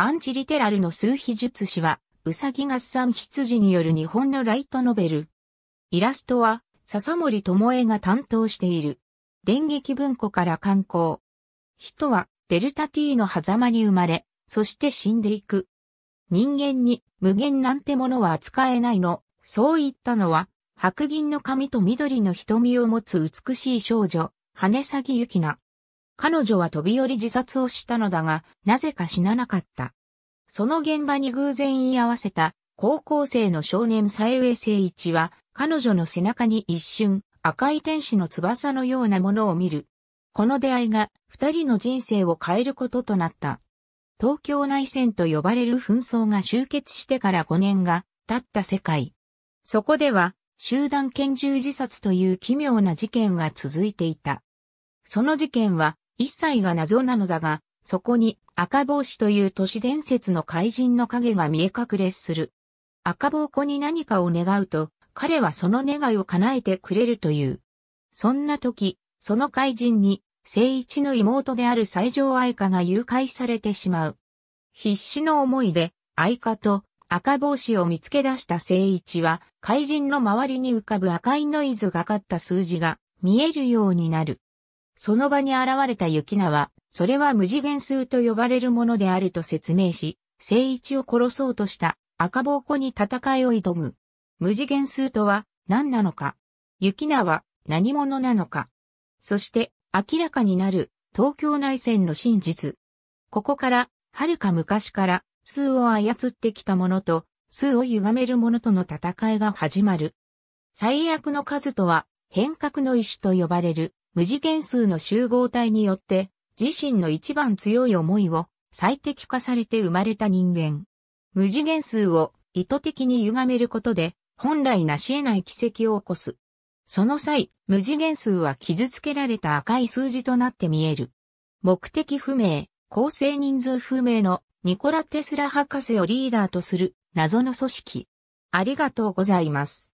アンチリテラルの数秘術師は、ウサギ合算羊による日本のライトノベル。イラストは、笹森智恵が担当している。電撃文庫から刊行。人は、デルタ T の狭間に生まれ、そして死んでいく。人間に、無限なんてものは扱えないの。そう言ったのは、白銀の髪と緑の瞳を持つ美しい少女、羽咲ゆきな。彼女は飛び降り自殺をしたのだが、なぜか死ななかった。その現場に偶然居合わせた高校生の少年佐江上誠一は、彼女の背中に一瞬、赤い天使の翼のようなものを見る。この出会いが二人の人生を変えることとなった。東京内戦と呼ばれる紛争が終結してから5年が経った世界。そこでは集団拳銃自殺という奇妙な事件が続いていた。その事件は一切が謎なのだが、そこに赤帽子という都市伝説の怪人の影が見え隠れする。赤帽子に何かを願うと、彼はその願いを叶えてくれるという。そんな時、その怪人に、聖一の妹である西条愛花が誘拐されてしまう。必死の思いで、愛花と赤帽子を見つけ出した聖一は、怪人の周りに浮かぶ赤いノイズがかった数字が見えるようになる。その場に現れた雪菜は、それは無次元数と呼ばれるものであると説明し、聖一を殺そうとした赤棒子に戦いを挑む。無次元数とは何なのか雪菜は何者なのかそして明らかになる東京内戦の真実。ここから遥か昔から数を操ってきたものと数を歪めるものとの戦いが始まる。最悪の数とは変革の意志と呼ばれる無次元数の集合体によって自身の一番強い思いを最適化されて生まれた人間。無次元数を意図的に歪めることで、本来なし得ない奇跡を起こす。その際、無次元数は傷つけられた赤い数字となって見える。目的不明、構成人数不明のニコラ・テスラ博士をリーダーとする謎の組織。ありがとうございます。